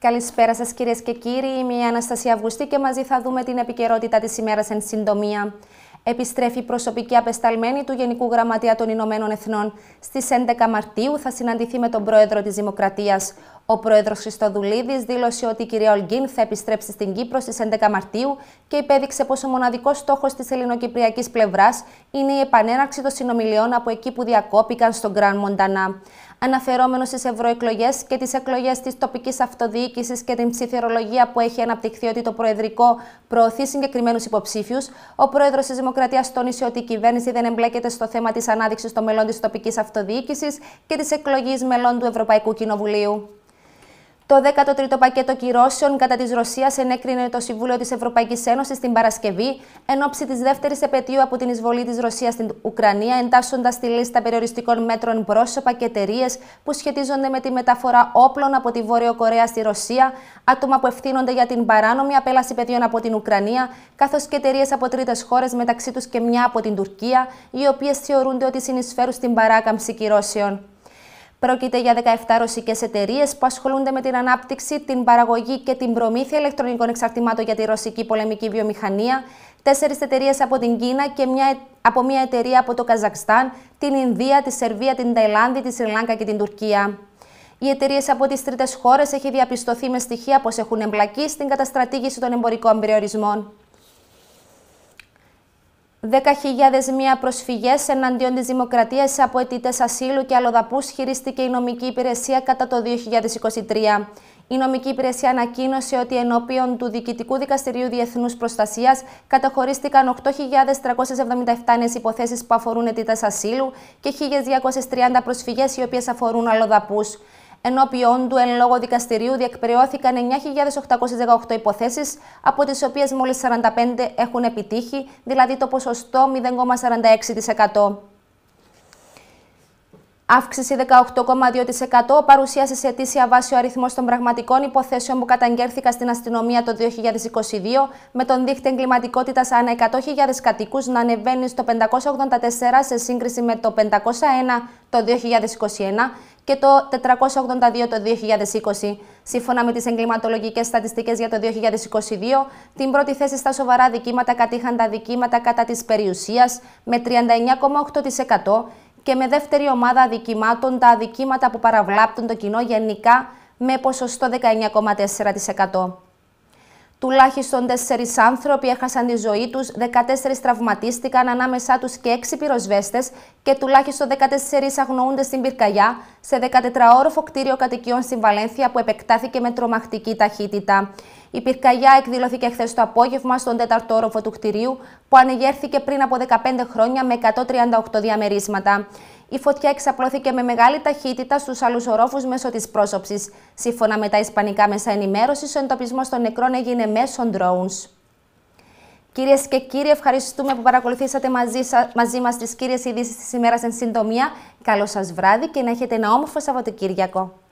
Καλησπέρα σας κυρίες και κύριοι, είμαι η Αναστασία Αυγουστή και μαζί θα δούμε την επικαιρότητα της ημέρας εν συντομία. Επιστρέφει η προσωπική απεσταλμένη του Γενικού Γραμματεία των Ηνωμένων Εθνών. Στις 11 Μαρτίου θα συναντηθεί με τον Πρόεδρο της Δημοκρατίας. Ο πρόεδρος Χρυστοδουλίδη δήλωσε ότι η κυρία Ολγκίν θα επιστρέψει στην Κύπρο στις 11 Μαρτίου και υπέδειξε πως ο μοναδικός στόχος της ελληνοκυπριακής πλευράς είναι η επανέναρξη των συνομιλιών από εκεί που διακόπηκαν στον Γκραν Μοντανά. Αναφερόμενο στις ευρωεκλογές και τις εκλογές της τοπικής αυτοδιοίκησης και την ψηφιολογία που έχει αναπτυχθεί ότι το Προεδρικό προωθεί συγκεκριμένους υποψήφιους, ο πρόεδρος της Δημοκρατίας τόνισε ότι η κυβέρνηση δεν εμπλέκεται στο θέμα της ανάδειξης των μελών της τοπικής αυτοδιοίκησης και της εκλογής μελών του Ευρωπαϊκού Κοινοβουλίου. Το 13ο πακέτο κυρώσεων κατά της Ρωσίας ενέκρινε το Συμβούλιο της Ευρωπαϊκής Ένωσης την Παρασκευή, εν ώψη της δεύτερης επαιτίου από την εισβολή της Ρωσίας στην Ουκρανία, εντάσσοντας τη λίστα περιοριστικών μέτρων πρόσωπα και εταιρείες που σχετίζονται με τη μεταφορά όπλων από τη Βόρειο Κορέα στη Ρωσία, άτομα που ευθύνονται για την παράνομη απέλαση παιδιών από την Ουκρανία, καθώς και εταιρείες από τρίτες χώρες, μεταξύ τους και μια από την Τουρκία, οι οποίες θεωρούνται ότι συνεισφέρουν στην παράκαμψη κυρώσεων. Πρόκειται για 17 ρωσικές εταιρείες που ασχολούνται με την ανάπτυξη, την παραγωγή και την προμήθεια ηλεκτρονικών εξαρτημάτων για τη ρωσική πολεμική βιομηχανία, τέσσερις εταιρείες από την Κίνα και μια, από μια εταιρεία από το Καζακστάν, την Ινδία, τη Σερβία, την Ταϊλάνδη, τη Σριλάνκα και την Τουρκία. Οι εταιρείες από τις τρίτες χώρες έχει διαπιστωθεί με στοιχεία πως έχουν εμπλακεί στην καταστρατήγηση των εμπορικών περιορισμών. 10.000 μία προσφυγές εναντίον της Δημοκρατίας από αιτήτε ασύλου και αλλοδαπούς χειρίστηκε η νομική υπηρεσία κατά το 2023. Η νομική υπηρεσία ανακοίνωσε ότι ενώπιον του Διοικητικού Δικαστηρίου Διεθνούς Προστασίας καταχωρίστηκαν 8.377 νέες υποθέσεις που αφορούν αιτήτε ασύλου και 1.230 προσφυγές οι οποίες αφορούν αλλοδαπούς. Ενώπιον του εν λόγω δικαστηρίου διεκπαιρεώθηκαν 9.818 υποθέσεις, από τις οποίες μόλις 45 έχουν επιτύχει, δηλαδή το ποσοστό 0,46%. Αύξηση 18,2% παρουσίασε σε αιτήσια βάση ο αριθμός των πραγματικών υποθέσεων που καταγγέλθηκαν στην αστυνομία το 2022, με τον δείχτη εγκληματικότητας ανά 100.000 κατοίκους να ανεβαίνει στο 584 σε σύγκριση με το 501 το 2021 και το 482 το 2020. Σύμφωνα με τις εγκληματολογικές στατιστικές για το 2022, την πρώτη θέση στα σοβαρά δικήματα κατήχαν τα δικήματα κατά της περιουσίας με 39,8% και με δεύτερη ομάδα αδικημάτων τα αδικήματα που παραβλάπτουν το κοινό γενικά με ποσοστό 19,4%. Τουλάχιστον 4 άνθρωποι έχασαν τη ζωή τους, 14 τραυματίστηκαν ανάμεσά τους και 6 πυροσβέστες και τουλάχιστον 14 αγνοούνται στην πυρκαγιά σε 14όροφο κτίριο κατοικιών στην Βαλένθια που επεκτάθηκε με τρομακτική ταχύτητα. Η πυρκαγιά εκδηλώθηκε χθες το απόγευμα στον 4ο όροφο του κτιρίου που ανεγέρθηκε πριν από 15 χρόνια με 138 διαμερίσματα η φωτιά εξαπλώθηκε με μεγάλη ταχύτητα στους άλλους ορόφους μέσω της πρόσωψης. Σύμφωνα με τα ισπανικά μέσα ενημέρωσης, ο εντοπισμός των νεκρών έγινε μέσω drones. Κυρίες και κύριοι, ευχαριστούμε που παρακολουθήσατε μαζί, μαζί μας τις κύριες ειδήσεις της ημέρας εν συντομία. Καλό σας βράδυ και να έχετε ένα όμορφο Σαββατοκύριακο.